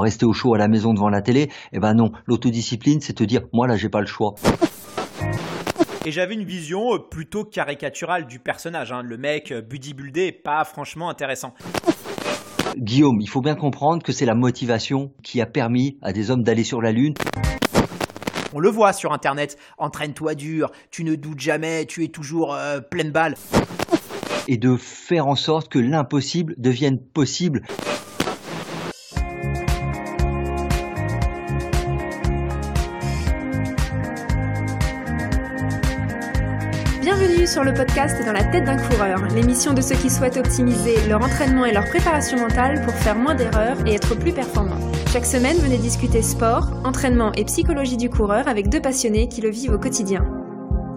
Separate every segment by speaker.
Speaker 1: rester au chaud à la maison devant la télé. Eh ben non, l'autodiscipline, c'est te dire, moi là, j'ai pas le choix.
Speaker 2: Et j'avais une vision euh, plutôt caricaturale du personnage. Hein. Le mec euh, bodybuildé, pas franchement intéressant.
Speaker 1: Guillaume, il faut bien comprendre que c'est la motivation qui a permis à des hommes d'aller sur la Lune.
Speaker 2: On le voit sur Internet, entraîne-toi dur, tu ne doutes jamais, tu es toujours euh, pleine balle.
Speaker 1: Et de faire en sorte que l'impossible devienne possible.
Speaker 2: sur le podcast Dans la tête d'un coureur, l'émission de ceux qui souhaitent optimiser leur entraînement et leur préparation mentale pour faire moins d'erreurs et être plus performants. Chaque semaine, venez discuter sport, entraînement et psychologie du coureur avec deux passionnés qui le vivent au quotidien.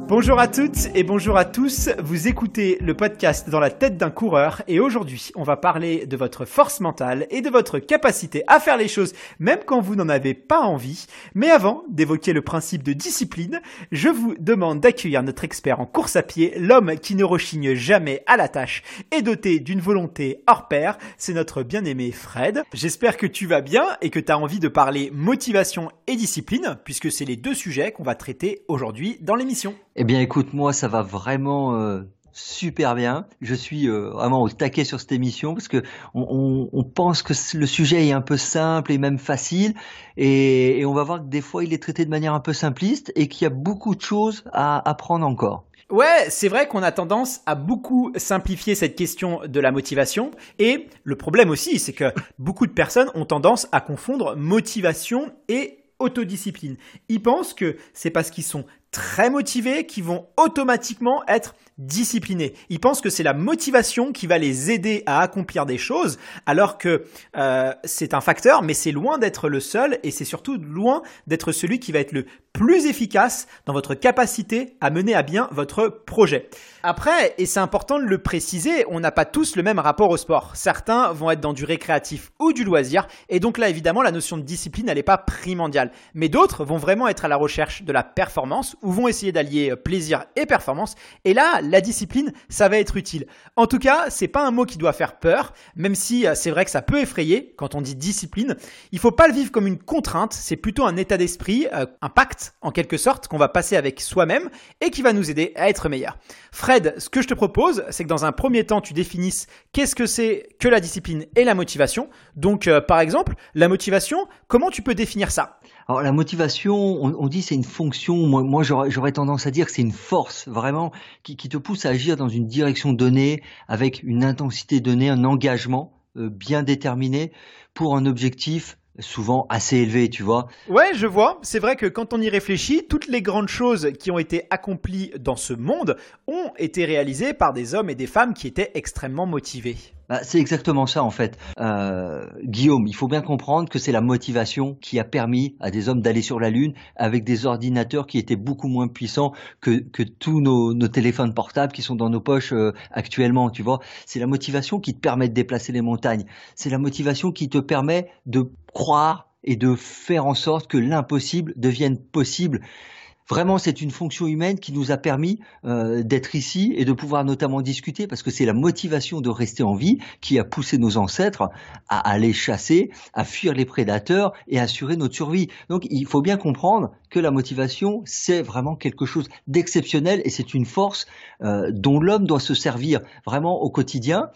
Speaker 2: Bonjour à toutes et bonjour à tous. Vous écoutez le podcast Dans la tête d'un coureur et aujourd'hui, on va parler de votre force mentale et de votre capacité à faire les choses même quand vous n'en avez pas envie. Mais avant d'évoquer le principe de discipline, je vous demande d'accueillir notre expert en course à pied, l'homme qui ne rechigne jamais à la tâche et doté d'une volonté hors pair. C'est notre bien-aimé Fred. J'espère que tu vas bien et que tu as envie de parler motivation et discipline puisque c'est les deux sujets qu'on va traiter
Speaker 1: aujourd'hui dans l'émission. Eh bien, écoute, moi, ça va vraiment euh, super bien. Je suis euh, vraiment au taquet sur cette émission parce que on, pense que le sujet est un peu simple et même facile, et, et, on va voir que des fois, il est traité de manière un peu simpliste et qu'il y a beaucoup de choses à apprendre encore. Ouais, c'est vrai qu'on a tendance à beaucoup simplifier
Speaker 2: cette question de la motivation. Et le problème aussi, c'est que beaucoup de personnes ont tendance à confondre motivation et autodiscipline. Ils pensent que c'est parce qu'ils sont très motivés qui vont automatiquement être disciplinés. Ils pensent que c'est la motivation qui va les aider à accomplir des choses, alors que euh, c'est un facteur, mais c'est loin d'être le seul, et c'est surtout loin d'être celui qui va être le plus efficace dans votre capacité à mener à bien votre projet. Après, et c'est important de le préciser, on n'a pas tous le même rapport au sport. Certains vont être dans du récréatif ou du loisir, et donc là, évidemment, la notion de discipline, n'est pas primordiale. Mais d'autres vont vraiment être à la recherche de la performance, ou vont essayer d'allier euh, plaisir et performance, et là, la discipline, ça va être utile. En tout cas, ce n'est pas un mot qui doit faire peur, même si euh, c'est vrai que ça peut effrayer quand on dit discipline. Il faut pas le vivre comme une contrainte, c'est plutôt un état d'esprit, euh, un pacte en quelque sorte qu'on va passer avec soi-même et qui va nous aider à être meilleur. Fred, ce que je te propose, c'est que dans un premier temps, tu définisses qu'est-ce que c'est que la discipline et la motivation. Donc, euh, par exemple, la
Speaker 1: motivation, comment tu peux définir ça alors la motivation, on, dit c'est une fonction, moi, j'aurais tendance à dire que c'est une force vraiment qui, te pousse à agir dans une direction donnée, avec une intensité donnée, un engagement euh, bien déterminé pour un objectif souvent assez élevé, tu vois.
Speaker 2: Ouais, je vois. C'est vrai que quand on y réfléchit, toutes les grandes choses qui ont été accomplies dans ce monde ont été réalisées par des hommes et des femmes qui étaient
Speaker 1: extrêmement motivés. Bah, c'est exactement ça en fait. Euh, Guillaume, il faut bien comprendre que c'est la motivation qui a permis à des hommes d'aller sur la Lune avec des ordinateurs qui étaient beaucoup moins puissants que, que tous nos, téléphones portables qui sont dans nos poches euh, actuellement, tu vois. C'est la motivation qui te permet de déplacer les montagnes. C'est la motivation qui te permet de croire et de faire en sorte que l'impossible devienne possible. Vraiment, c'est une fonction humaine qui nous a permis euh, d'être ici et de pouvoir notamment discuter, parce que c'est la motivation de rester en vie qui a poussé nos ancêtres à aller chasser, à fuir les prédateurs et assurer notre survie. Donc, il faut bien comprendre que la motivation, c'est vraiment quelque chose d'exceptionnel et c'est une force euh, dont l'homme doit se servir vraiment au quotidien.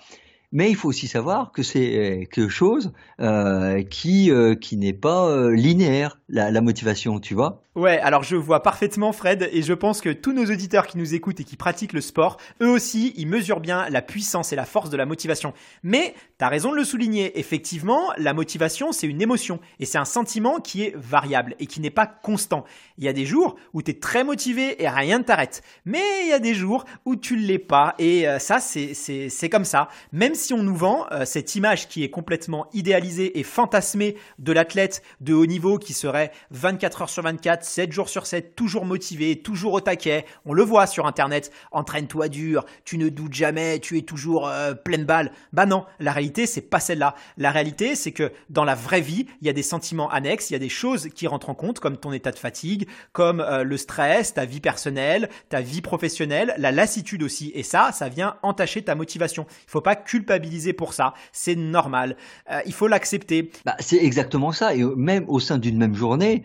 Speaker 1: Mais il faut aussi savoir que c'est quelque chose euh, qui, qui n'est pas linéaire, la, la motivation, tu vois.
Speaker 2: Ouais, alors je vois parfaitement Fred et je pense que tous nos auditeurs qui nous écoutent et qui pratiquent le sport, eux aussi, ils mesurent bien la puissance et la force de la motivation. Mais t'as raison de le souligner, effectivement, la motivation c'est une émotion et c'est un sentiment qui est variable et qui n'est pas constant. Il y a des jours où t'es très motivé et rien ne t'arrête, mais il y a des jours où tu ne l'es pas et euh, ça c'est comme ça. Même si on nous vend euh, cette image qui est complètement idéalisée et fantasmée de l'athlète de haut niveau qui serait 24 heures sur 24 7 jours sur 7, toujours motivé, toujours au taquet. On le voit sur Internet, entraîne-toi dur, tu ne doutes jamais, tu es toujours euh, pleine balle. Bah non, la réalité, c'est pas celle-là. La réalité, c'est que dans la vraie vie, il y a des sentiments annexes, il y a des choses qui rentrent en compte, comme ton état de fatigue, comme euh, le stress, ta vie personnelle, ta vie professionnelle, la lassitude aussi. Et ça, ça vient entacher ta motivation.
Speaker 1: Il ne faut pas culpabiliser pour ça, c'est normal. Euh, il faut l'accepter. Bah, c'est exactement ça. Et même au sein d'une même journée,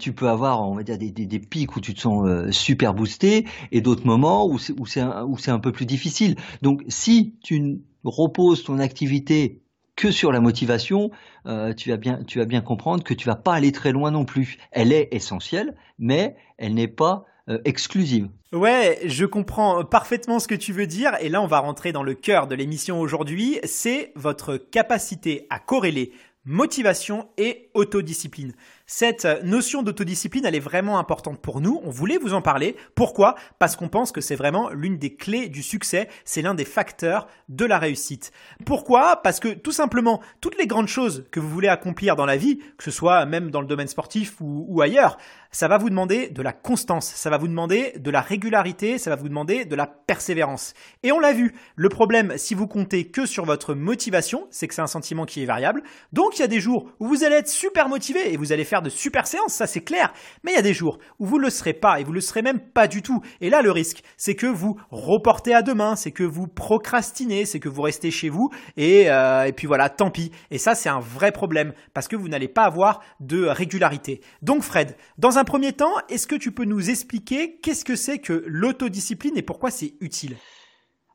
Speaker 1: tu peux avoir on va dire, des, pics où tu te sens euh, super boosté et d'autres moments où c'est, un, peu plus difficile. Donc, si tu ne reposes ton activité que sur la motivation, euh, tu, vas bien, comprendre que tu vas pas aller très loin non plus. Elle est essentielle, mais elle n'est pas euh, exclusive.
Speaker 2: Ouais, je comprends parfaitement ce que tu veux dire, et là on va rentrer dans le cœur de l'émission aujourd'hui, c'est votre capacité à corréler motivation et autodiscipline. Cette euh, notion d'autodiscipline, elle est vraiment importante pour nous. On voulait vous en parler. Pourquoi Parce qu'on pense que c'est vraiment l'une des clés du succès. C'est l'un des facteurs de la réussite. Pourquoi Parce que tout simplement, toutes les grandes choses que vous voulez accomplir dans la vie, que ce soit même dans le domaine sportif ou, ou ailleurs, ça va vous demander de la constance, ça va vous demander de la régularité, ça va vous demander de la persévérance. Et on l'a vu, le problème si vous comptez que sur votre motivation, c'est que c'est un sentiment qui est variable. Donc il y a des jours où vous allez être super motivé et vous allez faire de super séances, ça c'est clair, mais il y a des jours où vous ne le serez pas et vous ne le serez même pas du tout. Et là le risque, c'est que vous reportez à demain, c'est que vous procrastinez, c'est que vous restez chez vous et, euh, et puis voilà, tant pis. Et ça c'est un vrai problème parce que vous n'allez pas avoir de régularité. Donc Fred, dans un premier temps, est-ce que tu peux nous expliquer
Speaker 1: qu'est-ce que c'est que l'autodiscipline et pourquoi c'est utile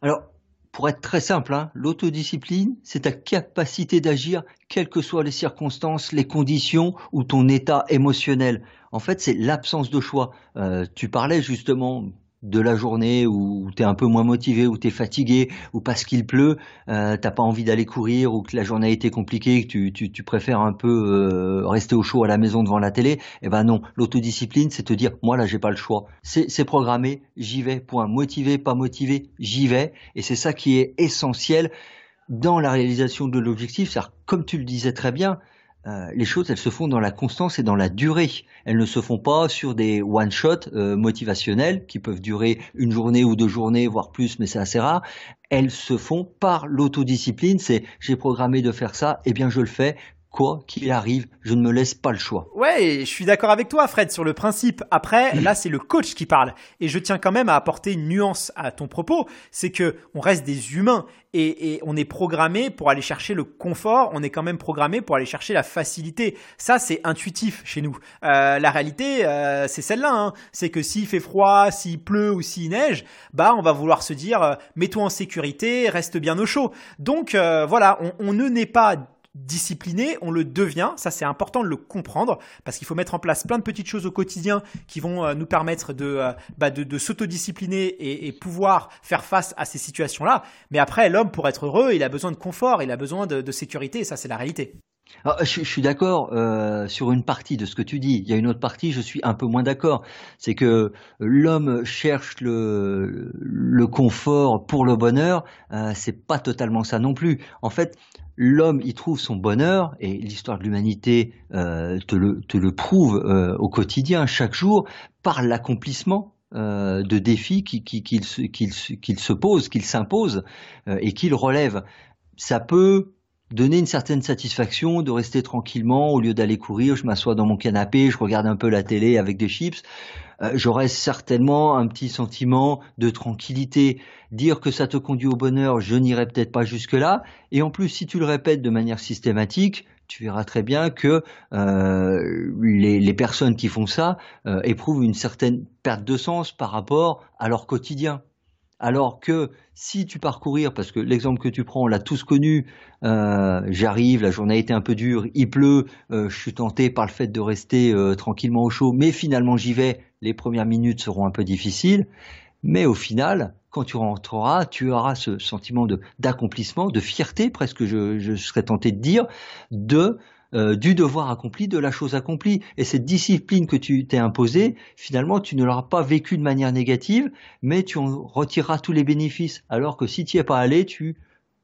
Speaker 1: Alors, pour être très simple, hein, l'autodiscipline, c'est ta capacité d'agir, quelles que soient les circonstances, les conditions ou ton état émotionnel. En fait, c'est l'absence de choix. Euh, tu parlais justement de la journée où tu es un peu moins motivé, où tu fatigué, ou parce qu'il pleut, euh, t'as pas envie d'aller courir, ou que la journée a été compliquée, que tu, tu, préfères un peu euh, rester au chaud à la maison devant la télé, eh ben non, l'autodiscipline, c'est te dire, moi là, j'ai pas le choix. C'est programmé, j'y vais, point. Motivé, pas motivé, j'y vais. Et c'est ça qui est essentiel dans la réalisation de l'objectif. cest comme tu le disais très bien, euh, les choses, elles se font dans la constance et dans la durée. Elles ne se font pas sur des one-shot euh, motivationnels qui peuvent durer une journée ou deux journées, voire plus, mais c'est assez rare. Elles se font par l'autodiscipline. C'est j'ai programmé de faire ça, eh bien je le fais quoi qu'il arrive, je ne me laisse pas le choix.
Speaker 2: Ouais, je suis d'accord avec toi, Fred, sur le principe. Après, hmm.
Speaker 1: là, c'est le coach
Speaker 2: qui parle. Et je tiens quand même à apporter une nuance à ton propos. C'est que on reste des humains et, on est programmé pour aller chercher le confort. On est quand même programmé pour aller chercher la facilité. Ça, c'est intuitif chez nous. Euh, la réalité, euh, c'est celle-là. Hein. C'est que s'il fait froid, s'il pleut ou s'il neige, bah, on va vouloir se dire, euh, mets-toi en sécurité, reste bien au chaud. Donc, voilà, on, on ne naît pas discipliné, on le devient, ça c'est important de le comprendre, parce qu'il faut mettre en place plein de petites choses au quotidien qui vont euh, nous permettre de, euh, bah de, s'autodiscipliner et, pouvoir faire face à ces situations-là. Mais après, l'homme, pour être heureux, il a besoin de confort, il a besoin de, de sécurité, ça c'est la réalité.
Speaker 1: Ah, je, suis d'accord euh, sur une partie de ce que tu dis. Il y a une autre partie, je suis un peu moins d'accord. C'est que l'homme cherche le, confort pour le bonheur. Euh, c'est pas totalement ça non plus. En fait, l'homme y trouve son bonheur et l'histoire de l'humanité euh, te, le, prouve euh, au quotidien, chaque jour, par l'accomplissement de défis qu'il se pose, qu'il s'impose et qu'il relève. Ça peut donner une certaine satisfaction de rester tranquillement au lieu d'aller courir. Je m'assois dans mon canapé, je regarde un peu la télé avec des chips. Euh, j'aurais certainement un petit sentiment de tranquillité. Dire que ça te conduit au bonheur, je n'irai peut-être pas jusque-là. Et en plus, si tu le répètes de manière systématique, tu verras très bien que euh, les, personnes qui font ça euh, éprouvent une certaine perte de sens par rapport à leur quotidien. Alors que si tu parcourir, parce que l'exemple que tu prends, on l'a tous connu, euh, j'arrive, la journée a été un peu dure, il pleut, euh, je suis tenté par le fait de rester euh, tranquillement au chaud, mais finalement j'y vais, les premières minutes seront un peu difficiles, mais au final, quand tu rentreras, tu auras ce sentiment d'accomplissement, de, fierté presque, je serais tenté de dire, de euh, du devoir accompli, de la chose accomplie. Et cette discipline que tu t'es imposée, finalement, tu ne l'auras pas vécue de manière négative, mais tu en retireras tous les bénéfices. Alors que si tu n'y es pas allé, tu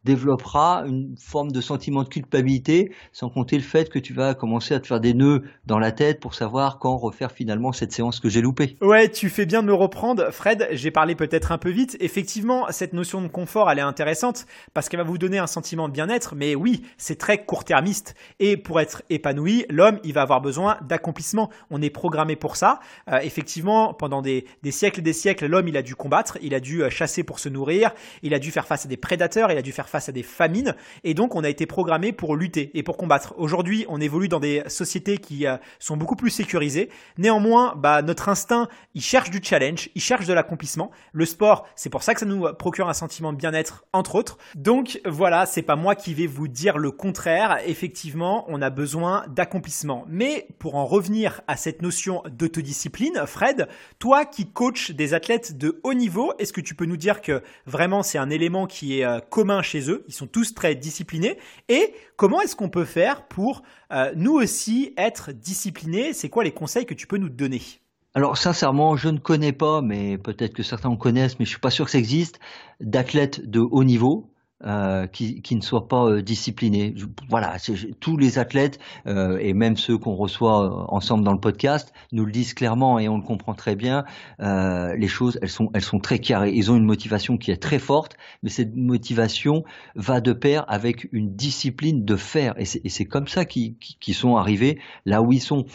Speaker 1: développera une forme de sentiment de culpabilité, sans compter le fait que tu vas commencer à te faire des nœuds dans la tête pour savoir quand refaire finalement cette séance que j'ai loupée. Ouais, tu fais
Speaker 2: bien de me reprendre. Fred, j'ai parlé peut-être un peu vite. Effectivement, cette notion de confort, elle est intéressante parce qu'elle va vous donner un sentiment de bien-être, mais oui, c'est très court-termiste. Et pour être épanoui, l'homme, il va avoir besoin d'accomplissement. On est programmé pour ça. Euh, effectivement, pendant des, des, siècles et des siècles, l'homme, il a dû combattre, il a dû euh, chasser pour se nourrir, il a dû faire face à des prédateurs, il a dû faire face à des famines, et donc on a été programmé pour lutter et pour combattre. Aujourd'hui, on évolue dans des sociétés qui euh, sont beaucoup plus sécurisées. Néanmoins, bah, notre instinct, il cherche du challenge, il cherche de l'accomplissement. Le sport, c'est pour ça que ça nous euh, procure un sentiment de bien-être, entre autres. Donc voilà, c'est pas moi qui vais vous dire le contraire. Effectivement, on a besoin d'accomplissement. Mais pour en revenir à cette notion d'autodiscipline, Fred, toi qui coaches des athlètes de haut niveau, est-ce que tu peux nous dire que vraiment c'est un élément qui est euh, commun chez ils sont tous très disciplinés. Et comment est-ce qu'on peut faire pour euh, nous
Speaker 1: aussi être disciplinés C'est quoi les conseils que tu peux nous donner alors sincèrement, je ne connais pas, mais peut-être que certains en connaissent, mais je ne suis pas sûr que ça existe, d'athlètes de haut niveau. Euh, qui, ne soient pas euh, disciplinés. voilà, tous les athlètes euh, et même ceux qu'on reçoit ensemble dans le podcast nous le disent clairement et on le comprend très bien. les choses, elles sont, elles sont très carrées. Ils ont une motivation qui est très forte, mais cette motivation va de pair avec une discipline de faire. Et c'est comme ça qu'ils sont arrivés là où ils sont.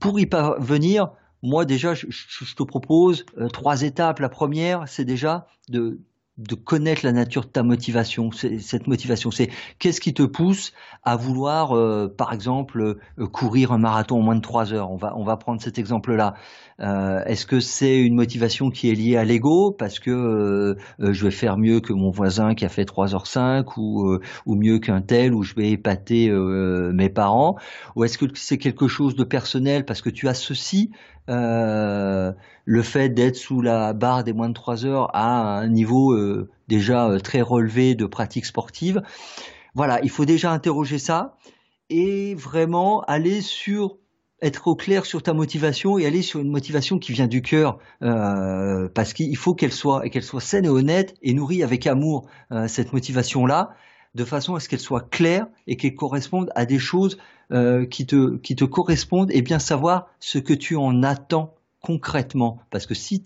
Speaker 1: Pour y parvenir, moi déjà, je, je te propose trois étapes. La première, c'est déjà de de connaître la nature de ta motivation, cette motivation. C'est qu'est-ce qui te pousse à vouloir, euh, par exemple, euh, courir un marathon en moins de trois heures. On va, on va prendre cet exemple-là. Euh, est-ce que c'est une motivation qui est liée à l'ego parce que euh, euh, je vais faire mieux que mon voisin qui a fait 3 h cinq ou, ou mieux qu'un tel ou je vais épater mes parents Ou est-ce que c'est quelque chose de personnel parce que tu associes le fait d'être sous la barre des moins de 3 heures à un niveau déjà très relevé de pratique sportive Voilà, il faut déjà interroger ça et vraiment aller sur être au clair sur ta motivation et aller sur une motivation qui vient du cœur, euh, parce qu'il faut qu'elle soit et qu'elle soit saine et honnête et nourrie avec amour euh, cette motivation-là, de façon à ce qu'elle soit claire et qu'elle corresponde à des choses euh, qui te qui te correspondent et bien savoir ce que tu en attends concrètement. Parce que si,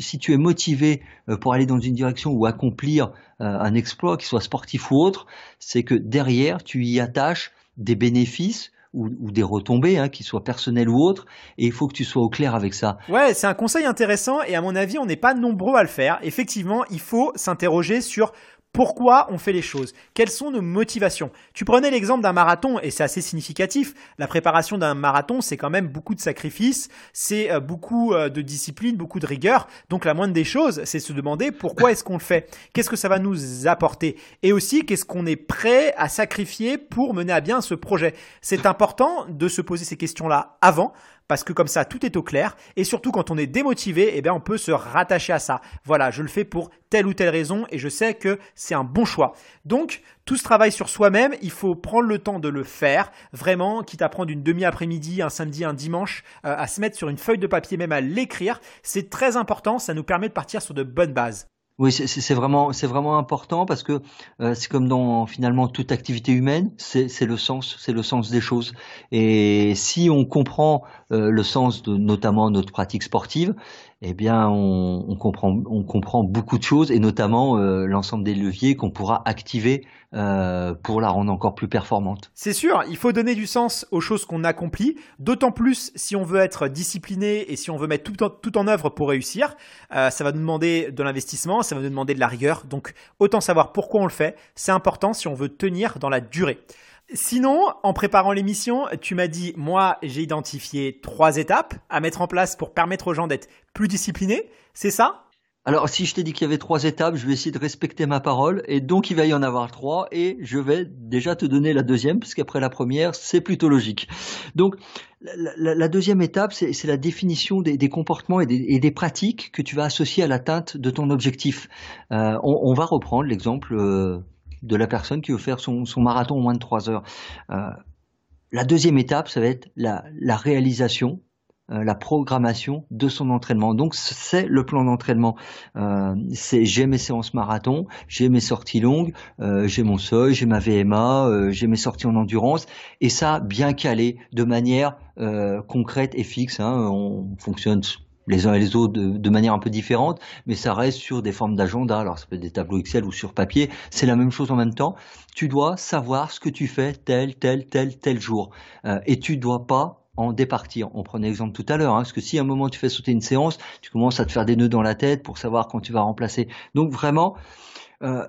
Speaker 1: si, tu es motivé pour aller dans une direction ou accomplir un exploit, qu'il soit sportif ou autre, c'est que derrière, tu y attaches des bénéfices ou, des retombées, hein, qu'ils soient personnelles ou autres, et il faut que tu sois au clair avec ça.
Speaker 2: Ouais, c'est un conseil intéressant, et à mon avis, on n'est pas nombreux à le faire. Effectivement, il faut s'interroger sur pourquoi on fait les choses Quelles sont nos motivations Tu prenais l'exemple d'un marathon et c'est assez significatif. La préparation d'un marathon, c'est quand même beaucoup de sacrifices, c'est euh, beaucoup euh, de discipline, beaucoup de rigueur. Donc la moindre des choses, c'est se demander pourquoi est-ce qu'on le fait Qu'est-ce que ça va nous apporter Et aussi, qu'est-ce qu'on est prêt à sacrifier pour mener à bien ce projet C'est important de se poser ces questions-là avant parce que comme ça, tout est au clair. Et surtout, quand on est démotivé, eh bien, on peut se rattacher à ça. Voilà, je le fais pour telle ou telle raison et je sais que c'est un bon choix. Donc, tout ce travail sur soi-même, il faut prendre le temps de le faire, vraiment, quitte à prendre une demi-après-midi, un samedi, un dimanche, euh, à se mettre sur une feuille de papier, même à l'écrire. C'est
Speaker 1: très important, ça nous permet de partir sur de bonnes bases. Oui, c'est vraiment, c'est vraiment important parce que euh, c'est comme dans finalement toute activité humaine, c'est le sens, c'est le sens des choses. Et si on comprend euh, le sens de notamment notre pratique sportive, eh bien, on, comprend, beaucoup de choses, et notamment euh, l'ensemble des leviers qu'on pourra activer euh, pour la rendre encore plus performante.
Speaker 2: C'est sûr, il faut donner du sens aux choses qu'on accomplit, d'autant plus si on veut être discipliné et si on veut mettre tout en, œuvre pour réussir. Euh, ça va nous demander de l'investissement, ça va nous demander de la rigueur, donc autant savoir pourquoi on le fait, c'est important si on veut tenir dans la durée. Sinon, en préparant l'émission, tu m'as dit, moi, j'ai identifié trois étapes à mettre en place pour permettre aux gens d'être plus
Speaker 1: disciplinés. C'est ça alors, si je t'ai dit qu'il y avait trois étapes, je vais essayer de respecter ma parole. Et donc, il va y en avoir trois. Et je vais déjà te donner la deuxième, parce qu'après la première, c'est plutôt logique. Donc, la, deuxième étape, c'est la définition des, comportements et des, pratiques que tu vas associer à l'atteinte de ton objectif. Euh, on, va reprendre l'exemple euh, de la personne qui veut faire son, marathon en moins de trois heures. Euh, la deuxième étape, ça va être la, réalisation, euh, la programmation de son entraînement. Donc c'est le plan d'entraînement. Euh, c'est j'ai mes séances marathon, j'ai mes sorties longues, j'ai mon seuil, j'ai ma VMA, j'ai mes sorties en endurance, et ça bien calé de manière concrète et fixe. Hein, on fonctionne les uns et les autres de, manière un peu différente, mais ça reste sur des formes d'agenda. Alors ça peut être des tableaux Excel ou sur papier, c'est la même chose en même temps. Tu dois savoir ce que tu fais tel, tel, tel, tel jour. Euh, et tu dois pas en départir. On prenait l'exemple tout à l'heure, hein, parce que si à un moment tu fais sauter une séance, tu commences à te faire des nœuds dans la tête pour savoir quand tu vas remplacer. Donc vraiment, euh,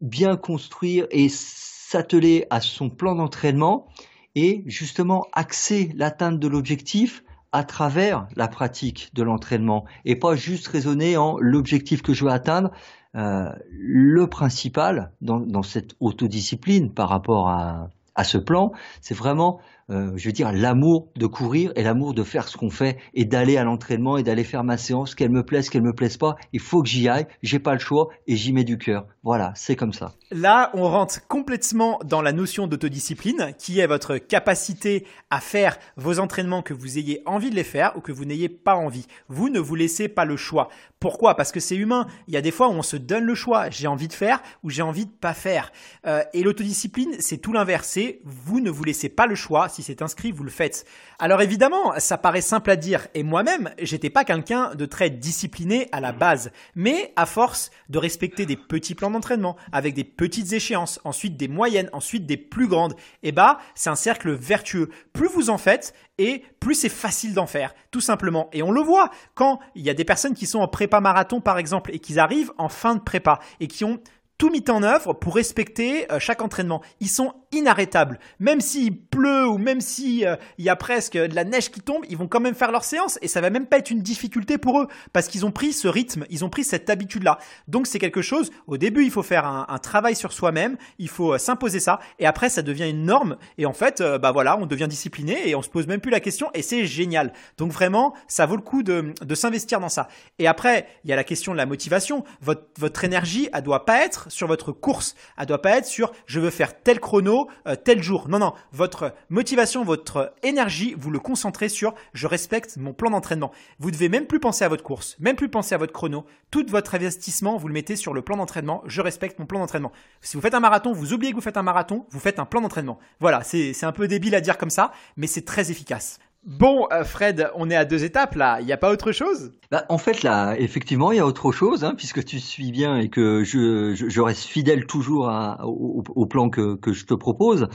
Speaker 1: bien construire et s'atteler à son plan d'entraînement et justement axer l'atteinte de l'objectif à travers la pratique de l'entraînement et pas juste raisonner en l'objectif que je veux atteindre. Euh, le principal dans, dans, cette autodiscipline par rapport à, à ce plan, c'est vraiment euh, je veux dire, l'amour de courir et l'amour de faire ce qu'on fait et d'aller à l'entraînement et d'aller faire ma séance, qu'elle me plaise, qu'elle me plaise pas. Il faut que j'y aille, j'ai pas le choix et j'y mets du cœur. Voilà, c'est comme ça.
Speaker 2: Là, on rentre complètement dans la notion d'autodiscipline, qui est votre capacité à faire vos entraînements que vous ayez envie de les faire ou que vous n'ayez pas envie. Vous ne vous laissez pas le choix. Pourquoi Parce que c'est humain. Il y a des fois où on se donne le choix. J'ai envie de faire ou j'ai envie de pas faire. Euh, et l'autodiscipline, c'est tout l'inverse. vous ne vous laissez pas le choix s'est inscrit, vous le faites. Alors évidemment, ça paraît simple à dire, et moi-même, j'étais pas quelqu'un de très discipliné à la mmh. base, mais à force de respecter des petits plans d'entraînement, avec des petites échéances, ensuite des moyennes, ensuite des plus grandes, et eh bah ben, c'est un cercle vertueux. Plus vous en faites, et plus c'est facile d'en faire, tout simplement. Et on le voit quand il y a des personnes qui sont en prépa marathon, par exemple, et qui arrivent en fin de prépa, et qui ont tout mis en œuvre pour respecter euh, chaque entraînement. Ils sont inarrêtables. Même s'il pleut ou même s'il euh, y a presque de la neige qui tombe, ils vont quand même faire leur séance et ça va même pas être une difficulté pour eux parce qu'ils ont pris ce rythme, ils ont pris cette habitude-là. Donc c'est quelque chose, au début il faut faire un, travail sur soi-même, il faut euh, s'imposer ça et après ça devient une norme et en fait, bah voilà, on devient discipliné et on se pose même plus la question et c'est génial. Donc vraiment, ça vaut le coup de, s'investir dans ça. Et après, il y a la question de la motivation. Votre, votre énergie, elle doit pas être sur votre course. Elle doit pas être sur je veux faire tel chrono euh, tel jour. Non, non, votre motivation, votre énergie, vous le concentrez sur je respecte mon plan d'entraînement. Vous devez même plus penser à votre course, même plus penser à votre chrono. Tout votre investissement, vous le mettez sur le plan d'entraînement. Je respecte mon plan d'entraînement. Si vous faites un marathon, vous oubliez que vous faites un marathon, vous faites un plan d'entraînement. Voilà, c'est un peu débile à dire comme ça, mais c'est très efficace. Bon, euh, Fred, on est à deux étapes là. Il n'y a pas autre chose
Speaker 1: bah, En fait, là, effectivement, il y a autre chose, hein, puisque tu suis bien et que je, je, reste fidèle toujours au, plan que, que, je te propose.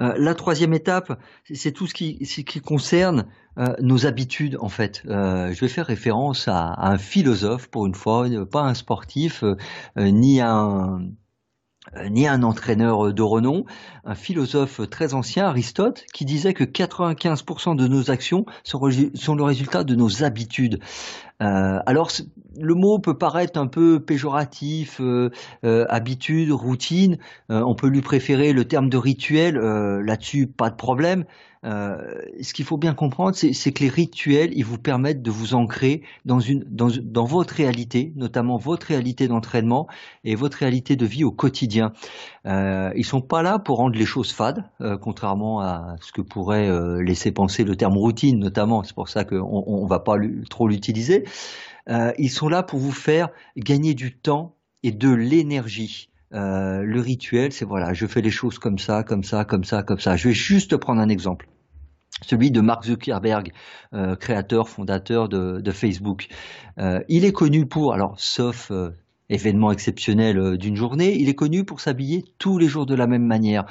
Speaker 1: Euh, la troisième étape, c'est tout ce qui, qui concerne euh, nos habitudes, en fait. je vais faire référence à, à, un philosophe, pour une fois, pas un sportif, ni un euh, ni un entraîneur euh, de renom, un philosophe très ancien, Aristote, qui disait que 95% de nos actions sont, sont le résultat de nos habitudes. Euh, alors le mot peut paraître un peu péjoratif, euh, euh, habitude, routine. on peut lui préférer le terme de rituel. Là-dessus, pas de problème. ce qu'il faut bien comprendre, c'est que les rituels, ils vous permettent de vous ancrer dans, dans, votre réalité, notamment votre réalité d'entraînement et votre réalité de vie au quotidien. Ils ils sont pas là pour rendre les choses fades, contrairement à ce que pourrait laisser penser le terme routine, notamment. C'est pour ça qu'on ne va pas trop l'utiliser. Euh, ils sont là pour vous faire gagner du temps et de l'énergie. Euh, le rituel, c'est voilà, je fais les choses comme ça, comme ça, comme ça, comme ça. Je vais juste prendre un exemple. Celui de Mark Zuckerberg, euh, créateur, fondateur de Facebook. il est connu pour, alors, sauf événement exceptionnel euh, d'une journée, il est connu pour s'habiller tous les jours de la même manière.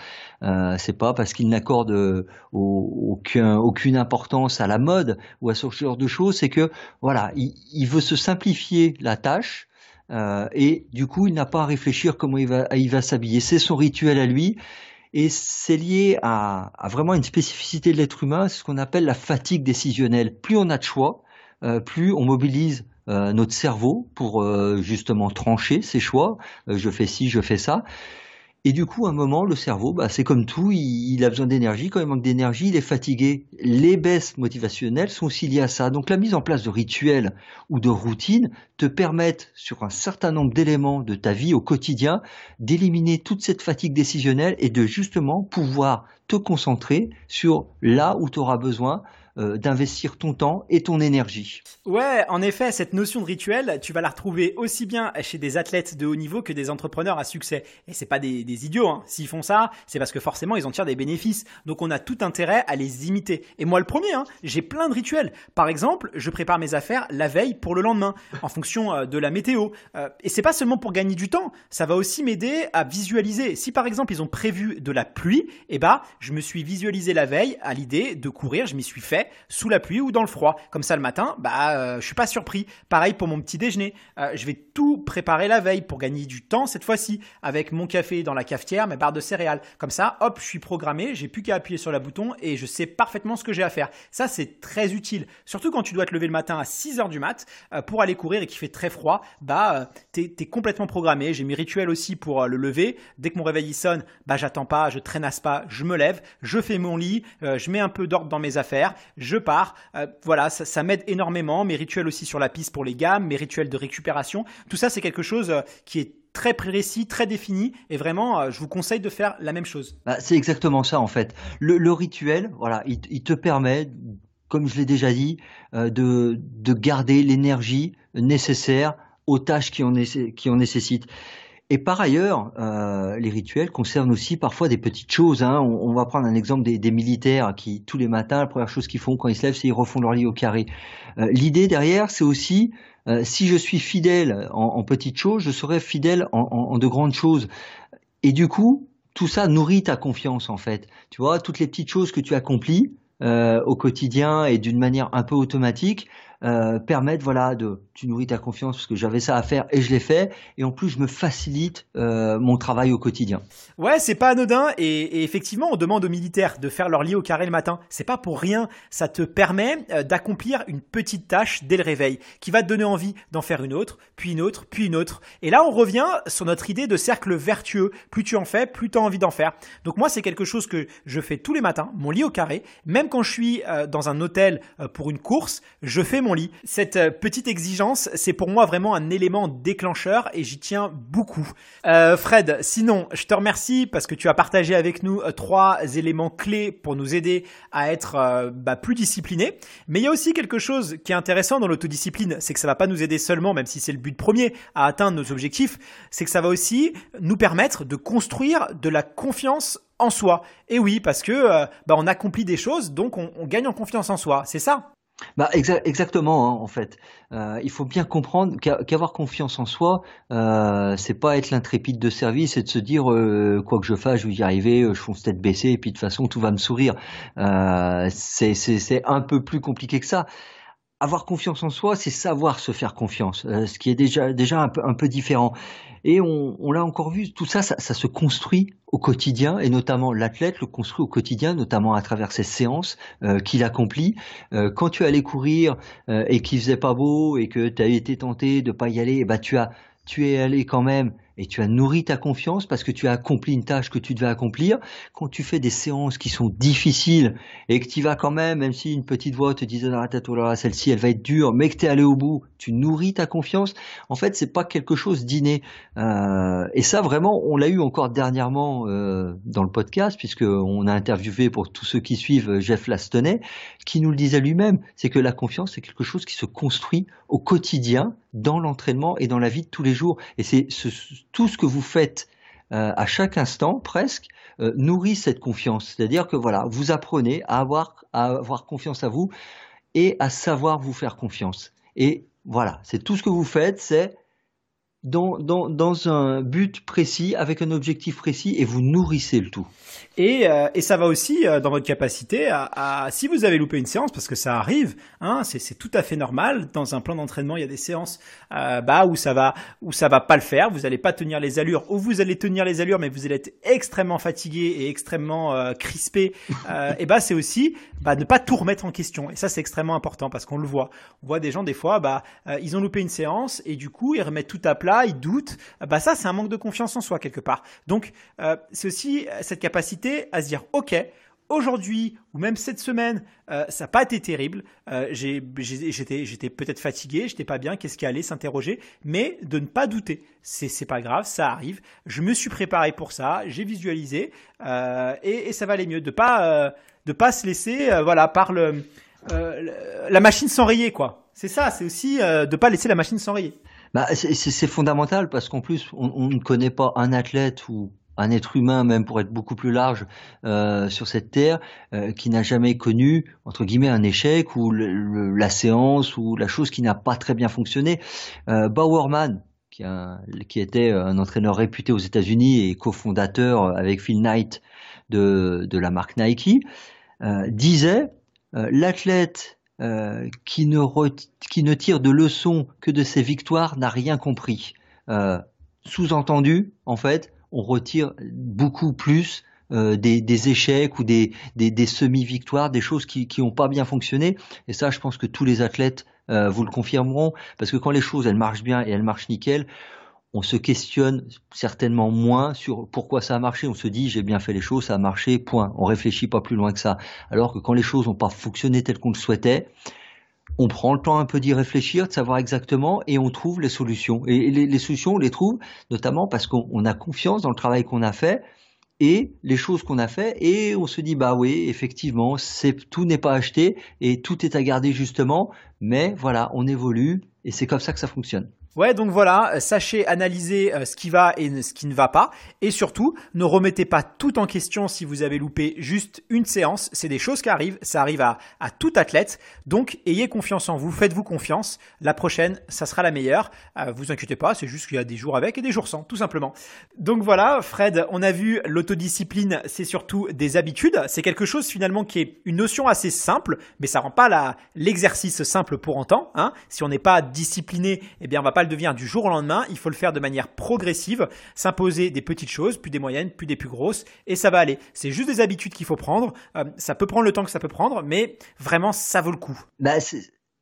Speaker 1: Euh, c'est pas parce qu'il n'accorde euh, aucune importance à la mode ou à ce genre de choses, c'est que voilà, il, veut se simplifier la tâche. Euh, et du coup, il n'a pas à réfléchir comment il va, s'habiller. C'est son rituel à lui. Et c'est lié à, à, vraiment une spécificité de l'être humain, ce qu'on appelle la fatigue décisionnelle. Plus on a de choix, plus on mobilise euh, notre cerveau pour euh, justement trancher ses choix. Euh, je fais ci, je fais ça. Et du coup, à un moment, le cerveau, bah, c'est comme tout, il, a besoin d'énergie. Quand il manque d'énergie, il est fatigué. Les baisses motivationnelles sont aussi liées à ça. Donc la mise en place de rituels ou de routines te permettent, sur un certain nombre d'éléments de ta vie au quotidien, d'éliminer toute cette fatigue décisionnelle et de justement pouvoir te concentrer sur là où tu auras besoin euh, d'investir ton temps et ton énergie.
Speaker 2: Ouais, en effet, cette notion de rituel, tu vas la retrouver aussi bien chez des athlètes de haut niveau que des entrepreneurs à succès. Et c'est pas des, idiots, hein. s'ils font ça, c'est parce que forcément ils en tirent des bénéfices. Donc on a tout intérêt à les imiter. Et moi le premier, hein, j'ai plein de rituels. Par exemple, je prépare mes affaires la veille pour le lendemain, en fonction euh, de la météo. Euh, et c'est pas seulement pour gagner du temps, ça va aussi m'aider à visualiser. Si par exemple ils ont prévu de la pluie, et eh bah ben, je me suis visualisé la veille à l'idée de courir, je m'y suis fait sous la pluie ou dans le froid. Comme ça, le matin, bah, ne euh, je suis pas surpris. Pareil pour mon petit déjeuner. Euh, je vais tout préparer la veille pour gagner du temps cette fois-ci, avec mon café dans la cafetière, mes barres de céréales. Comme ça, hop, je suis programmé, j'ai plus qu'à appuyer sur la bouton et je sais parfaitement ce que j'ai à faire. Ça, c'est très utile. Surtout quand tu dois te lever le matin à 6 heures du mat euh, pour aller courir et qu'il fait très froid, bah, t'es es complètement programmé. J'ai mes rituels aussi pour le lever. Dès que mon réveil sonne, bah, j'attends pas, je traînasse pas, je me lève, je fais mon lit, je mets un peu d'ordre dans mes affaires, je pars. Euh, voilà, ça, m'aide énormément. Mes rituels aussi sur la piste pour les gammes, mes rituels de récupération. Tout ça, c'est quelque chose euh, qui est très précis, très défini, et vraiment,
Speaker 1: euh, je vous conseille de faire la même chose. Bah, c'est exactement ça, en fait. Le, rituel, voilà, il, te permet, comme je l'ai déjà dit, de, de, garder l'énergie nécessaire aux tâches qui en, qui en nécessitent. Et par ailleurs, euh, les rituels concernent aussi parfois des petites choses. Hein. On, on, va prendre un exemple des, des, militaires qui, tous les matins, la première chose qu'ils font quand ils se lèvent, c'est ils refont leur lit au carré. Euh, L'idée derrière, c'est aussi, euh, si je suis fidèle en, en, petites choses, je serai fidèle en, en, de grandes choses. Et du coup, tout ça nourrit ta confiance, en fait. Tu vois, toutes les petites choses que tu accomplis, euh, au quotidien et d'une manière un peu automatique, euh, voilà de tu nourris ta confiance parce que j'avais ça à faire et je l'ai fait et en plus je me facilite euh, mon travail au quotidien.
Speaker 2: Ouais, c'est pas anodin et, effectivement on demande aux militaires de faire leur lit au carré le matin. C'est pas pour rien, ça te permet euh, d'accomplir une petite tâche dès le réveil qui va te donner envie d'en faire une autre, puis une autre, puis une autre. Et là on revient sur notre idée de cercle vertueux. Plus tu en fais, plus tu as envie d'en faire. Donc moi c'est quelque chose que je fais tous les matins, mon lit au carré, même quand je suis euh, dans un hôtel pour une course, je fais mon lit. Cette euh, petite exigence, c'est pour moi vraiment un élément déclencheur et j'y tiens beaucoup. Euh, Fred, sinon, je te remercie parce que tu as partagé avec nous euh, trois éléments clés pour nous aider à être bah, plus disciplinés. Mais il y a aussi quelque chose qui est intéressant dans l'autodiscipline, c'est que ça va pas nous aider seulement, même si c'est le but premier, à atteindre nos objectifs, c'est que ça va aussi nous permettre de construire de la confiance en soi. Et oui, parce que bah, on accomplit des choses, donc on
Speaker 1: gagne en confiance en soi. C'est ça bah, exactement, hein, en fait. Euh, il faut bien comprendre qu'avoir confiance en soi, euh, c'est pas être l'intrépide de service et de se dire euh, quoi que je fasse, je vais y arriver, euh, je fonce tête baissée et puis de toute façon tout va me sourire. c'est un peu plus compliqué que ça avoir confiance en soi, c'est savoir se faire confiance, ce qui est déjà déjà un peu, un peu différent. Et on, l'a encore vu, tout ça, ça, se construit au quotidien, et notamment l'athlète le construit au quotidien, notamment à travers ses séances euh, qu'il accomplit. Euh, quand tu allais courir euh, et qu'il faisait pas beau et que tu as été tenté de pas y aller, bah tu es allé quand même et tu as nourri ta confiance parce que tu as accompli une tâche que tu devais accomplir. Quand tu fais des séances qui sont difficiles et que tu vas quand même, même si une petite voix te disait oh oh là celle-ci elle va être dure, mais que tu es allé au bout, tu nourris ta confiance. En fait, c'est pas quelque chose d'inné. Euh, et ça vraiment, on l'a eu encore dernièrement euh, dans le podcast puisqu'on a interviewé pour tous ceux qui suivent Jeff Lastenay qui nous le disait lui-même, c'est que la confiance c'est quelque chose qui se construit au quotidien dans l'entraînement et dans la vie de tous les jours. Et c'est ce, tout ce que vous faites euh, à chaque instant presque euh, nourrit cette confiance. C'est-à-dire que voilà, vous apprenez à avoir, à avoir confiance à vous et à savoir vous faire confiance. Et voilà, c'est tout ce que vous faites, c'est dans, un but précis, avec un objectif précis, et vous nourrissez le tout.
Speaker 2: Et, euh, ça va aussi euh, dans votre capacité
Speaker 1: à, si
Speaker 2: vous avez loupé une séance, parce que ça arrive, hein, c'est tout à fait normal. Dans un plan d'entraînement, il y a des séances euh, bah, où ça va où ça va pas le faire, vous allez pas tenir les allures, ou vous allez tenir les allures, mais vous allez être extrêmement fatigué et extrêmement crispé. et bah c'est aussi bah, ne pas tout remettre en question. Et ça c'est extrêmement important parce qu'on le voit. On voit des gens des fois, bah, ils ont loupé une séance et du coup ils remettent tout à plat il doute, bah ça c'est un manque de confiance en soi quelque part. Donc euh, c'est aussi euh, cette capacité à se dire ok, aujourd'hui ou même cette semaine, euh, ça n'a pas été terrible. j'étais peut-être fatigué, j'étais pas bien, qu'est-ce qui allait s'interroger, mais de ne pas douter. C'est pas grave, ça arrive. Je me suis préparé pour ça, j'ai visualisé et, ça valait mieux. De ne pas se laisser voilà
Speaker 1: par la machine s'enrayer quoi. C'est ça, c'est aussi de ne pas laisser la machine s'enrayer. Bah, c'est fondamental parce qu'en plus, on, ne connaît pas un athlète ou un être humain, même pour être beaucoup plus large euh, sur cette terre, euh, qui n'a jamais connu entre guillemets un échec ou la séance ou la chose qui n'a pas très bien fonctionné. Euh, Bauerman, qui, était un entraîneur réputé aux États-Unis et cofondateur avec Phil Knight de la marque Nike, euh, disait l'athlète euh, qui, ne qui tire de leçons que de ses victoires n'a rien compris. Euh, Sous-entendu, en fait, on retire beaucoup plus euh, des, échecs ou des, des, semi-victoires, des choses qui n'ont pas bien fonctionné. Et ça, je pense que tous les athlètes euh, vous le confirmeront, parce que quand les choses, elles marchent bien et elles marchent nickel, on se questionne certainement moins sur pourquoi ça a marché. On se dit j'ai bien fait les choses, ça a marché, point. On réfléchit pas plus loin que ça. Alors que quand les choses n'ont pas fonctionné telles qu'on le souhaitait, on prend le temps un peu d'y réfléchir, de savoir exactement, et on trouve les solutions. Et les, les solutions, on les trouve notamment parce qu'on a confiance dans le travail qu'on a fait et les choses qu'on a fait, et on se dit bah oui, effectivement, tout n'est pas acheté et tout est à garder justement, mais voilà, on évolue et c'est comme ça que ça fonctionne.
Speaker 2: Ouais, donc voilà, euh, sachez analyser euh, ce qui va et ce qui ne va pas. Et surtout, ne remettez pas tout en question si vous avez loupé juste une séance. C'est des choses qui arrivent, ça arrive à, à tout athlète. Donc, ayez confiance en vous, faites-vous confiance. La prochaine, ça sera la meilleure. Euh, vous inquiétez pas, c'est juste qu'il y a des jours avec et des jours sans, tout simplement. Donc voilà, Fred, on a vu l'autodiscipline, c'est surtout des habitudes. C'est quelque chose finalement qui est une notion assez simple, mais ça rend pas l'exercice simple pour autant. Hein. Si on n'est pas discipliné, eh bien on va pas devient du jour au lendemain, il faut le faire de manière progressive, s'imposer des petites choses, puis des moyennes, puis des plus grosses, et ça va aller. C'est juste des habitudes qu'il faut prendre, euh, ça peut prendre le temps que ça peut prendre, mais
Speaker 1: vraiment, ça vaut le coup. Bah,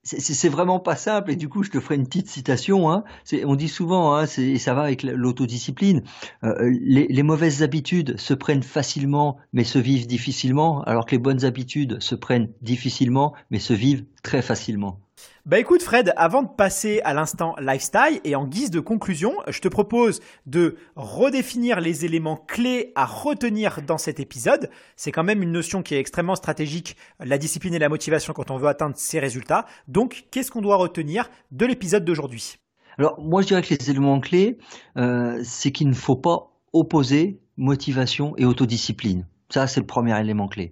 Speaker 1: c'est vraiment pas simple et du coup je te ferai une petite citation. Hein. On dit souvent, hein, et ça va avec l'autodiscipline, euh, les, mauvaises habitudes se prennent facilement mais se vivent difficilement, alors que les bonnes habitudes se prennent difficilement mais se vivent très facilement.
Speaker 2: Bah écoute Fred, avant de passer à l'instant lifestyle et en guise de conclusion, je te propose de redéfinir les éléments clés à retenir dans cet épisode. C'est quand même une notion qui est extrêmement stratégique, la discipline et la motivation quand on veut atteindre ses résultats. Donc qu'est-ce qu'on doit retenir de l'épisode d'aujourd'hui
Speaker 1: Alors moi je dirais que les éléments clés, euh, c'est qu'il ne faut pas opposer motivation et autodiscipline. Ça c'est le premier élément clé.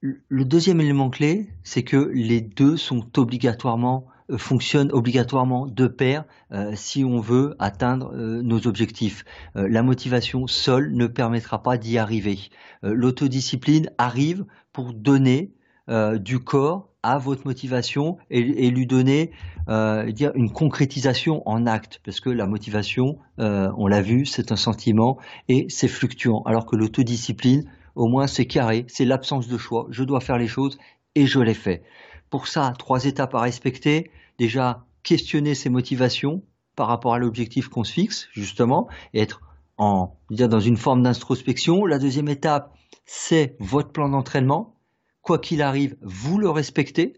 Speaker 1: Le deuxième élément clé, c'est que les deux sont obligatoirement euh, fonctionnent obligatoirement de pair euh, si on veut atteindre euh, nos objectifs. la motivation seule ne permettra pas d'y arriver. L'autodiscipline arrive pour donner du corps à votre motivation et, lui donner une concrétisation en acte parce que la motivation on l'a vu c'est un sentiment et c'est fluctuant alors que l'autodiscipline au moins, c'est carré, c'est l'absence de choix. Je dois faire les choses et je les fais. Pour ça, trois étapes à respecter. Déjà, questionner ses motivations par rapport à l'objectif qu'on se fixe, justement, être en, dire, dans une forme d'introspection. La deuxième étape, c'est votre plan d'entraînement. Quoi qu'il arrive, vous le respectez.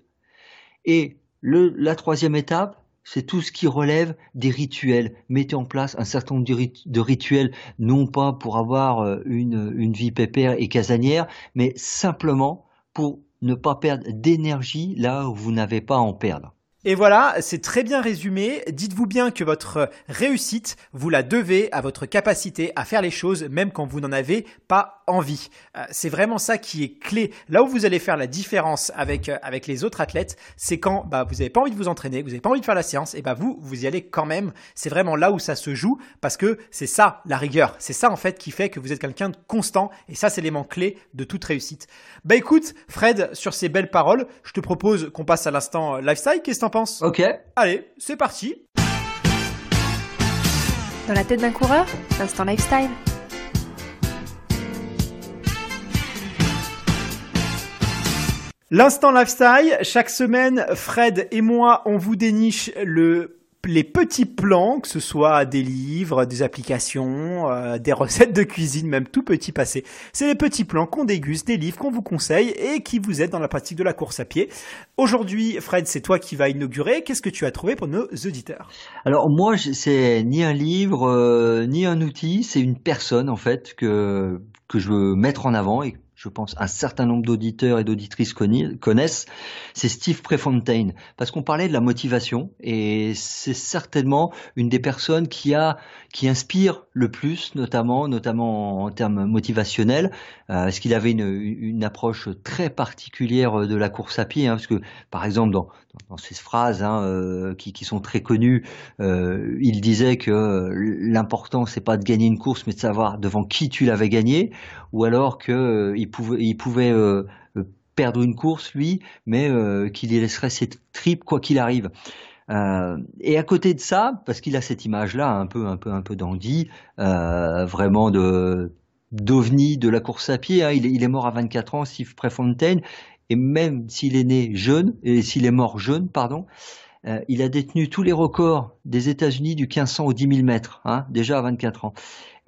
Speaker 1: Et la troisième étape, c'est tout ce qui relève des rituels. Mettez en place un certain nombre de, rituels, non pas pour avoir euh, une, une vie pépère et casanière, mais simplement pour ne pas perdre d'énergie là où vous n'avez pas à en perdre.
Speaker 2: Et voilà, c'est très bien résumé. Dites-vous bien que votre réussite, vous la devez à votre capacité à faire les choses même quand vous n'en avez pas euh, c'est vraiment ça qui est clé. Là où vous allez faire la différence avec, euh, avec les autres athlètes, c'est quand bah, vous n'avez pas envie de vous entraîner, vous n'avez pas envie de faire la séance, et bah vous, vous y allez quand même. C'est vraiment là où ça se joue parce que c'est ça la rigueur. C'est ça en fait qui fait que vous êtes quelqu'un de constant et ça c'est l'élément clé de toute réussite. Bah écoute, Fred, sur ces belles paroles, je te propose qu'on passe à l'instant euh, lifestyle. Qu'est-ce que t'en penses Ok. Allez, c'est parti. Dans la tête d'un coureur, l'instant lifestyle. L'instant lifestyle, chaque semaine, Fred et moi, on vous déniche les petits plans, que ce soit des livres, des applications, euh, des recettes de cuisine, même tout petit passé. C'est les petits plans qu'on déguste, des livres qu'on vous conseille et qui vous aident dans la pratique de la
Speaker 1: course à pied. Aujourd'hui, Fred, c'est toi qui vas inaugurer. Qu'est-ce que tu as trouvé pour nos auditeurs Alors moi, c'est ni un livre, euh, ni un outil, c'est une personne en fait que que je veux mettre en avant et je pense, un certain nombre d'auditeurs et d'auditrices connaissent, c'est Steve Prefontaine. Parce qu'on parlait de la motivation et c'est certainement une des personnes qui a, qui inspire le plus, notamment, notamment en termes motivationnels, euh, est parce qu'il avait une, une, approche très particulière euh, de la course à pied, hein, parce que, par exemple, dans, dans ces phrases hein, euh, qui, sont très connues. Euh, il disait que euh, l'important c'est pas de gagner une course, mais de savoir devant qui tu l'avais gagné. ou alors qu'il il pouvait, perdre une course lui, mais qu'il y laisserait ses tripes quoi qu'il arrive. et à côté de ça, parce qu'il a cette image-là, un peu, un peu, un peu dandy, vraiment de d'ovni de la course à pied. Hein, il, est mort à 24 ans, Steve Prefontaine, et même s'il est né jeune, et s'il est mort jeune, pardon, euh, il a détenu tous les records des États-Unis du 1500 au 10 000 mètres, hein, déjà à 24 ans.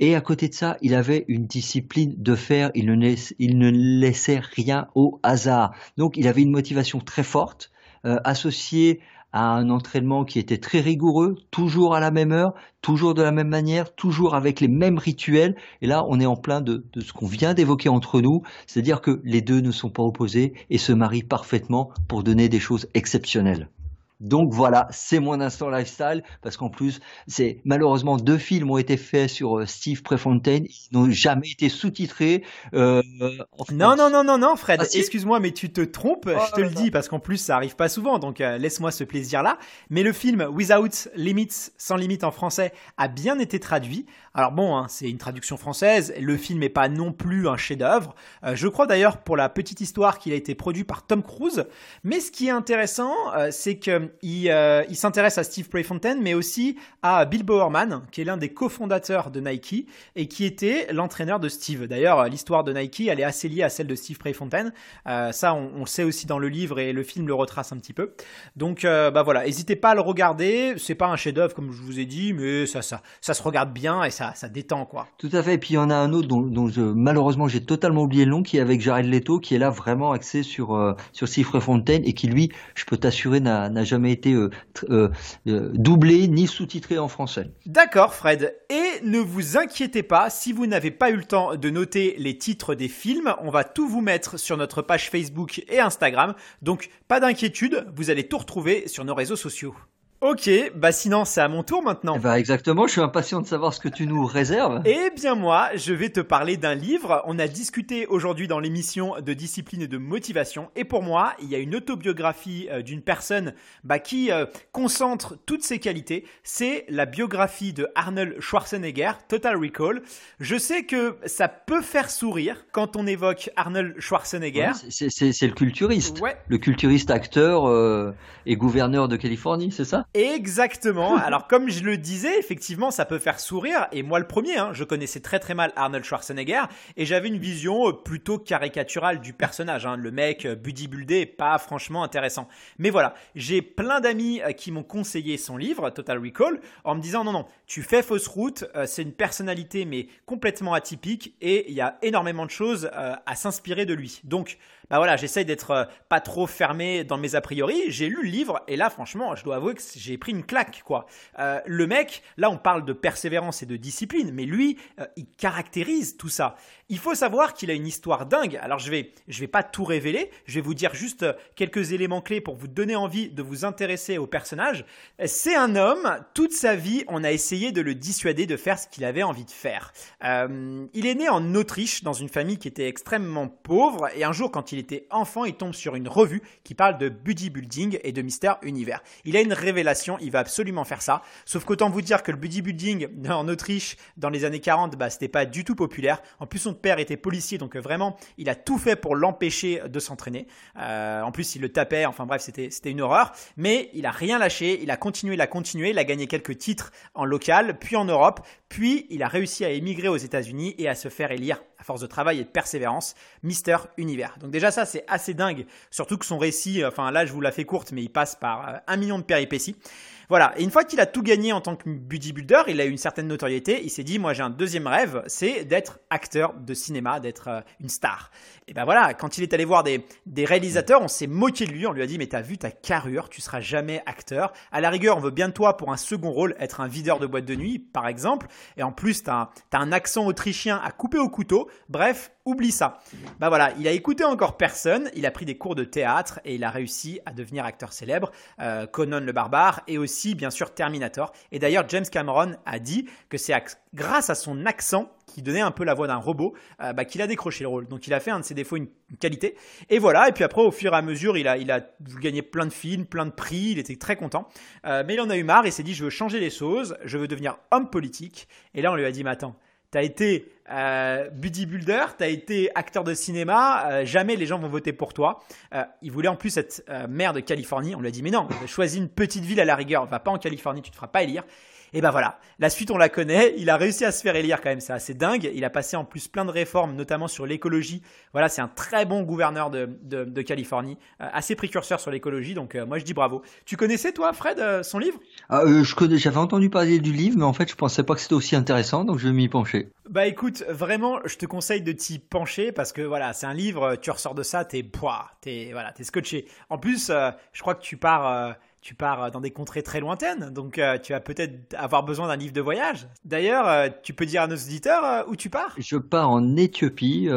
Speaker 1: Et à côté de ça, il avait une discipline de fer, il ne, laissait, rien au hasard. Donc il avait une motivation très forte, euh, associée à un entraînement qui était très rigoureux, toujours à la même heure, toujours de la même manière, toujours avec les mêmes rituels. Et là, on est en plein de, ce qu'on vient d'évoquer entre nous, c'est-à-dire que les deux ne sont pas opposés et se marient parfaitement pour donner des choses exceptionnelles. Donc voilà, c'est mon instant lifestyle parce qu'en plus, c'est malheureusement deux films ont été faits sur euh, Steve Prefontaine, ils n'ont jamais été sous-titrés. Euh, non non non non non, Fred, ah, excuse-moi mais tu te trompes, oh,
Speaker 2: je te oh, le oh. dis parce qu'en plus ça arrive pas souvent, donc euh, laisse-moi ce plaisir là. Mais le film Without Limits, sans limite en français, a bien été traduit. Alors bon, hein, c'est une traduction française. Le film n'est pas non plus un chef-d'œuvre. je crois d'ailleurs pour la petite histoire qu'il a été produit par Tom Cruise. Mais ce qui est intéressant, c'est que euh, il, s'intéresse à Steve Prefontaine, mais aussi à Bill Bowerman, qui est l'un des cofondateurs de Nike et qui était l'entraîneur de Steve. D'ailleurs, l'histoire de Nike, elle est assez liée à celle de Steve Prefontaine. Euh, ça, on, le sait aussi dans le livre et le film le retrace un petit peu. Donc, euh, bah voilà, n'hésitez pas à le regarder. C'est pas un chef-d'œuvre comme je vous ai dit, mais ça, ça, ça se regarde bien et ça, ça détend quoi.
Speaker 1: Tout à fait. Et puis il y en a un autre dont, dont malheureusement j'ai totalement oublié le nom, qui est avec Jared Leto, qui est là vraiment axé sur sur Steve Prefontaine et qui lui, je peux t'assurer, n'a jamais été euh, euh, euh, doublé ni sous-titré en français. D'accord, Fred. Et ne vous inquiétez pas, si vous n'avez pas eu le
Speaker 2: temps de noter les titres des films, on va tout vous mettre sur notre page Facebook et Instagram. Donc, pas d'inquiétude, vous allez tout retrouver sur nos réseaux sociaux. Ok, bah sinon c'est à mon tour maintenant.
Speaker 1: Bah exactement, je suis impatient de savoir ce que tu nous réserves.
Speaker 2: Eh bien moi, je vais te parler d'un livre. On a discuté aujourd'hui dans l'émission de discipline et de motivation. Et pour moi, il y a une autobiographie euh, d'une personne bah, qui euh, concentre toutes ses qualités. C'est la biographie de Arnold Schwarzenegger, Total Recall. Je sais que ça peut faire sourire quand on évoque Arnold Schwarzenegger.
Speaker 1: c'est le culturiste. Le culturiste acteur euh, et gouverneur de Californie, c'est ça
Speaker 2: Exactement. Alors comme je le disais, effectivement, ça peut faire sourire. Et moi le premier, hein, je connaissais très très mal Arnold Schwarzenegger et j'avais une vision euh, plutôt caricaturale du personnage. Hein. Le mec Buddy euh, buddy-buldé, pas franchement intéressant. Mais voilà, j'ai plein d'amis euh, qui m'ont conseillé son livre, Total Recall, en me disant non, non, tu fais fausse route, c'est une personnalité mais complètement atypique et il y a énormément de choses à s'inspirer de lui. Donc, bah voilà, j'essaye d'être euh, pas trop fermé dans mes a priori. J'ai lu le livre et là, franchement, je dois avouer que j'ai pris une claque, quoi. Euh, le mec, là, on parle de persévérance et de discipline, mais lui, euh, il caractérise tout ça. Il faut savoir qu'il a une histoire dingue. Alors je vais je vais pas tout révéler, je vais vous dire juste euh, quelques éléments clés pour vous donner envie de vous intéresser au personnage. C'est un homme, toute sa vie, on a essayé de le dissuader de faire ce qu'il avait envie de faire. Euh, il est né en Autriche dans une famille qui était extrêmement pauvre et un jour quand il était enfant, il tombe sur une revue qui parle de buddy building et de mystère Univers. Il a une révélation, il va absolument faire ça. Sauf qu'autant vous dire que le buddy building en Autriche dans les années 40, bah, c'était pas du tout populaire. En plus on père était policier, donc euh, vraiment, il a tout fait pour l'empêcher euh, de s'entraîner. Euh, en plus, il le tapait, enfin bref, c'était une horreur. Mais il a rien lâché, il a continué, il a continué, il a gagné quelques titres en local, puis en Europe, puis il a réussi à émigrer aux États-Unis et à se faire élire, à force de travail et de persévérance, Mister Univers. Donc déjà ça, c'est assez dingue, surtout que son récit, enfin là je vous la fais courte, mais il passe par un million de péripéties. Voilà. Et une fois qu'il a tout gagné en tant que bodybuilder, il a eu une certaine notoriété. Il s'est dit, moi, j'ai un deuxième rêve, c'est d'être acteur de cinéma, d'être euh, une star. Et ben voilà, quand il est allé voir des, réalisateurs, on s'est moqué de lui. On lui a dit, mais t'as vu ta carrure, tu seras jamais acteur. À la rigueur, on veut bien de toi pour un second rôle, être un videur de boîte de nuit, par exemple. Et en plus, t'as un, accent autrichien à couper au couteau. Bref, oublie ça. Ben voilà, il a écouté encore personne, il a pris des cours de théâtre et il a réussi à devenir acteur célèbre. Euh, Conan le barbare et aussi bien sûr Terminator. Et d'ailleurs, James Cameron a dit que c'est grâce à son accent qui donnait un peu la voix d'un robot, euh, bah, qu'il a décroché le rôle. Donc il a fait un de ses défauts une, qualité. Et voilà, et puis après, au fur et à mesure, il a, gagné plein de films, plein de prix, il était très content. Euh, mais il en a eu marre et s'est dit, je veux changer les choses, je veux devenir homme politique. Et là, on lui a dit, mais attends, T'as été euh, buddy tu t'as été acteur de cinéma, euh, jamais les gens vont voter pour toi. Euh, il voulait en plus être maire de Californie. On lui a dit mais non, choisis une petite ville à la rigueur, va pas en Californie, tu te feras pas élire. Et ben voilà, la suite on la connaît, il a réussi à se faire élire quand même, c'est assez dingue, il a passé en plus plein de réformes, notamment sur l'écologie, voilà, c'est un très bon gouverneur de, Californie, euh, assez précurseur sur l'écologie, donc euh, moi je dis bravo. Tu connaissais toi Fred euh, son livre
Speaker 1: ah, Je connais, j'avais entendu parler du livre, mais en fait je pensais pas que c'était aussi intéressant, donc je vais m'y pencher.
Speaker 2: Bah écoute, vraiment, je te conseille de t'y pencher parce que voilà, c'est un livre, tu ressors de ça, t'es poids, voilà, t'es scotché. En plus, je crois que tu pars tu pars euh, dans des contrées très lointaines, donc euh, tu vas peut-être avoir besoin d'un livre de voyage.
Speaker 1: D'ailleurs, euh, tu peux dire à nos auditeurs où tu pars Je pars en Éthiopie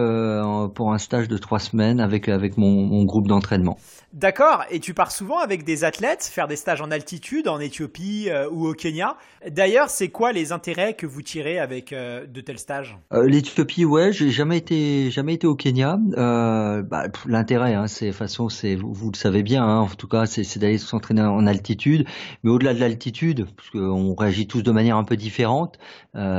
Speaker 1: pour un stage de trois semaines avec, avec mon groupe d'entraînement.
Speaker 2: D'accord, et tu pars souvent avec des athlètes faire des stages en altitude en Éthiopie euh, ou au Kenya. D'ailleurs, c'est quoi les intérêts que vous tirez avec euh, de tels stages
Speaker 1: euh, L'Éthiopie, ouais, j'ai jamais été, jamais été au Kenya. Bah, l'intérêt, hein, c'est façon, c'est vous, le savez bien, hein, en tout cas, c'est d'aller s'entraîner en altitude. Mais au-delà de l'altitude, parce qu'on réagit tous de manière un peu différente,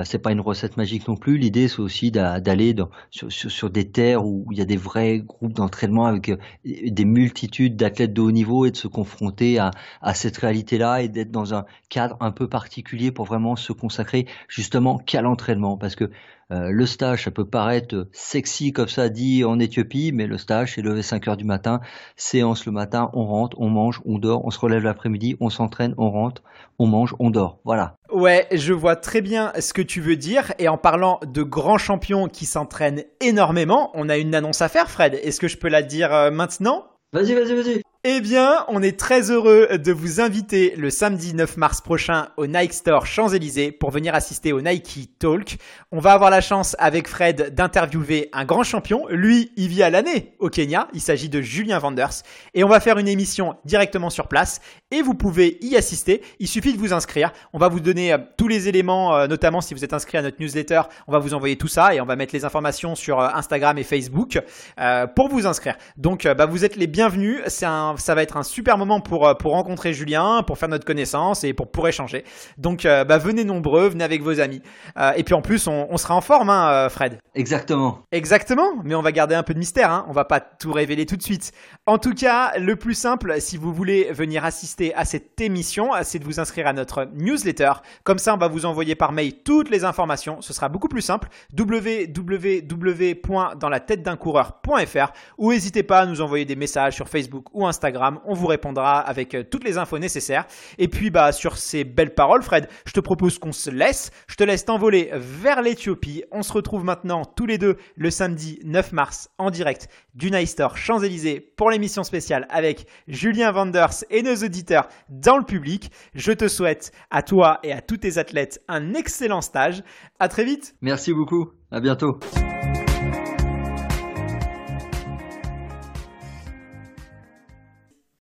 Speaker 1: c'est pas une recette magique non plus. L'idée, c'est aussi d'aller sur des terres où il y a des vrais groupes d'entraînement avec des multitudes d'athlètes de haut niveau et de se confronter à, cette réalité-là et d'être dans un cadre un peu particulier pour vraiment se consacrer justement qu'à l'entraînement. Parce que euh, le stage, ça peut paraître sexy comme ça dit en Éthiopie, mais le stage, c'est lever 5 heures du matin, séance le matin, on rentre, on mange, on dort, on se relève l'après-midi, on s'entraîne, on rentre, on mange, on dort. Voilà.
Speaker 2: Ouais, je vois très bien ce que tu veux dire. Et en parlant de grands champions qui s'entraînent énormément, on a une annonce à faire, Fred. Est-ce que je peux la dire euh, maintenant Vas-y, vas-y, vas-y. Eh bien, on est très heureux de vous inviter le samedi 9 mars prochain au Nike Store Champs-Élysées pour venir assister au Nike Talk. On va avoir la chance avec Fred d'interviewer un grand champion. Lui, il vit à l'année au Kenya. Il s'agit de Julien Vanders. Et on va faire une émission directement sur place et vous pouvez y assister. Il suffit de vous inscrire. On va vous donner euh, tous les éléments, euh, notamment si vous êtes inscrit à notre newsletter, on va vous envoyer tout ça et on va mettre les informations sur euh, Instagram et Facebook pour vous inscrire. Donc bah, vous êtes les bienvenus. C'est ça va être un super moment pour, pour rencontrer Julien, pour faire notre connaissance et pour, pour échanger. Donc bah, venez nombreux, venez avec vos amis. et puis en plus, on, sera en forme, hein, Fred. Exactement. Exactement, mais on va garder un peu de mystère. Hein. On va pas tout révéler tout de suite. En tout cas, le plus simple, si vous voulez venir assister à cette émission, c'est de vous inscrire à notre newsletter. Comme ça, on va vous envoyer par mail toutes les informations. Ce sera beaucoup plus simple. www.danslatete'duncoureur.fr ou n'hésitez pas à nous envoyer des messages sur Facebook ou Instagram. On vous répondra avec euh, toutes les infos nécessaires. Et puis, bah, sur ces belles paroles, Fred, je te propose qu'on se laisse. Je te laisse t'envoler vers l'Ethiopie, On se retrouve maintenant tous les deux le samedi 9 mars en direct du Night Store Champs-Élysées pour l'émission spéciale avec Julien Vanders et nos auditeurs dans le public. Je te souhaite à toi et à tous tes athlètes un excellent stage. À très vite.
Speaker 1: Merci beaucoup. À bientôt.